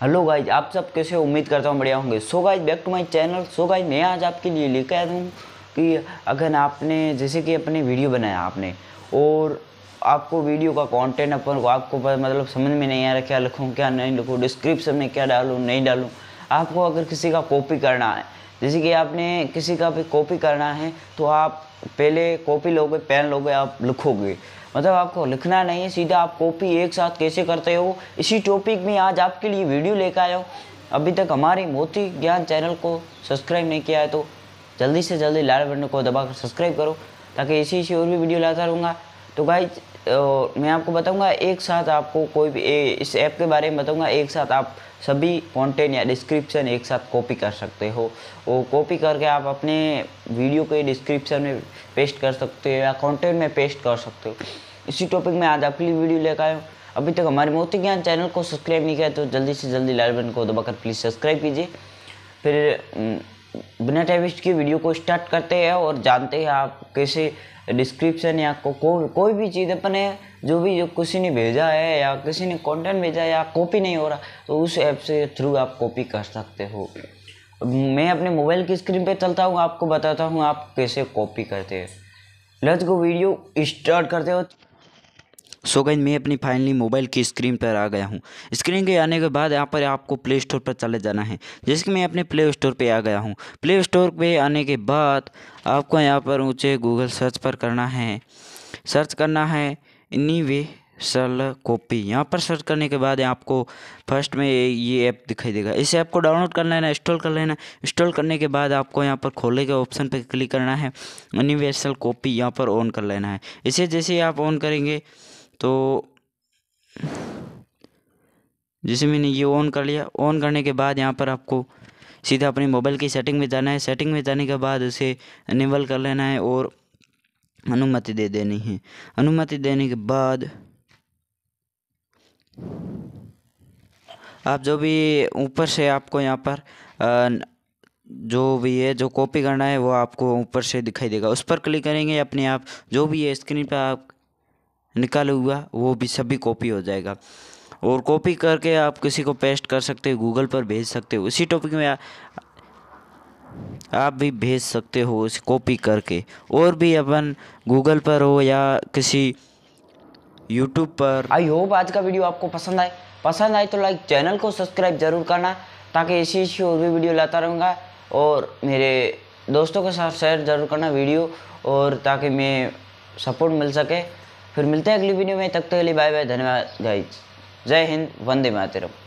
hello guys आप सब कैसे उम्मीद करता हूँ बढ़िया होंगे so guys back to my channel so guys मैं आज आपके लिए लेकर आया हूँ कि अगर आपने जैसे कि अपने वीडियो बनाया आपने और आपको वीडियो का कंटेंट अपन को आपको मतलब समझ में नहीं आ रहा क्या लिखूँ क्या नहीं लिखूँ डिस्क्रिप्शन में क्या डालूँ नहीं डालूँ आपको अगर किसी का कॉपी करना है जैसे कि आपने किसी का भी कॉपी करना है तो आप पहले कॉपी लोगे पेन लोगे आप लिखोगे मतलब आपको लिखना नहीं है सीधा आप कॉपी एक साथ कैसे करते हो इसी टॉपिक में आज आपके लिए वीडियो लेकर आया हूँ अभी तक हमारे मोती ज्ञान चैनल को सब्सक्राइब नहीं किया है तो जल्दी से जल्दी लाल बटन को दबाकर सब्सक्राइब करो ताकि ऐसी ऐसी और भी वीडियो लाता रहूँगा तो भाई और मैं आपको बताऊंगा एक साथ आपको कोई भी ए, इस ऐप के बारे में बताऊंगा एक साथ आप सभी कंटेंट या डिस्क्रिप्शन एक साथ कॉपी कर सकते हो वो कॉपी करके आप अपने वीडियो के डिस्क्रिप्शन में पेस्ट कर सकते हो या कंटेंट में पेस्ट कर सकते हो इसी टॉपिक में आज आपके लिए वीडियो लेकर आया हूँ अभी तक हमारे मोती ज्ञान चैनल को सब्सक्राइब नहीं किया तो जल्दी से जल्दी लाल बटन को दबाकर प्लीज़ सब्सक्राइब कीजिए फिर बिना टाइविस्ट की वीडियो को स्टार्ट करते हैं और जानते हैं आप कैसे डिस्क्रिप्शन या को, को, कोई भी चीज़ अपने जो भी जो किसी ने भेजा है या किसी ने कंटेंट भेजा है या कॉपी नहीं हो रहा तो उस ऐप से थ्रू आप कॉपी कर सकते हो मैं अपने मोबाइल की स्क्रीन पे चलता हूँ आपको बताता हूँ आप कैसे कॉपी करते हैं लेट्स गो वीडियो स्टार्ट करते हो सो गई मैं अपनी फाइनली मोबाइल की स्क्रीन पर आ गया हूँ स्क्रीन के आने के बाद यहाँ पर आपको प्ले स्टोर पर चले जाना है जैसे कि मैं अपने प्ले स्टोर पर आ गया हूँ प्ले स्टोर पर आने के बाद आपको यहाँ पर ऊँचे गूगल सर्च पर करना है सर्च करना है इन्हीं वे सल कॉपी यहाँ पर सर्च करने के बाद आपको फर्स्ट में ये ऐप दिखाई देगा इस ऐप को डाउनलोड कर लेना इंस्टॉल कर लेना इंस्टॉल करने के बाद आपको यहाँ पर खोले के ऑप्शन पर क्लिक करना है यूनिवर्सल कॉपी यहाँ पर ऑन कर लेना है इसे जैसे आप ऑन करेंगे तो जैसे मैंने ये ऑन कर लिया ऑन करने के बाद यहाँ पर आपको सीधा अपने मोबाइल की सेटिंग में जाना है सेटिंग में जाने के बाद उसे निवल कर लेना है और अनुमति दे देनी है अनुमति देने के बाद आप जो भी ऊपर से आपको यहाँ पर जो भी है जो कॉपी करना है वो आपको ऊपर से दिखाई देगा उस पर क्लिक करेंगे अपने आप जो भी है स्क्रीन पर आप निकल हुआ वो भी सभी कॉपी हो जाएगा और कॉपी करके आप किसी को पेस्ट कर सकते हो गूगल पर भेज सकते हो उसी टॉपिक में आ, आप भी भेज सकते हो उसे कॉपी करके और भी अपन गूगल पर हो या किसी यूट्यूब पर आई होप आज का वीडियो आपको पसंद आए पसंद आए तो लाइक चैनल को सब्सक्राइब जरूर करना ताकि ऐसी ऐसी और भी वीडियो लाता रहूँगा और मेरे दोस्तों के साथ शेयर जरूर करना वीडियो और ताकि मैं सपोर्ट मिल सके फिर मिलते हैं अगली वीडियो में तब तक के लिए बाय बाय धन्यवाद गाइज जय हिंद वंदे मातरम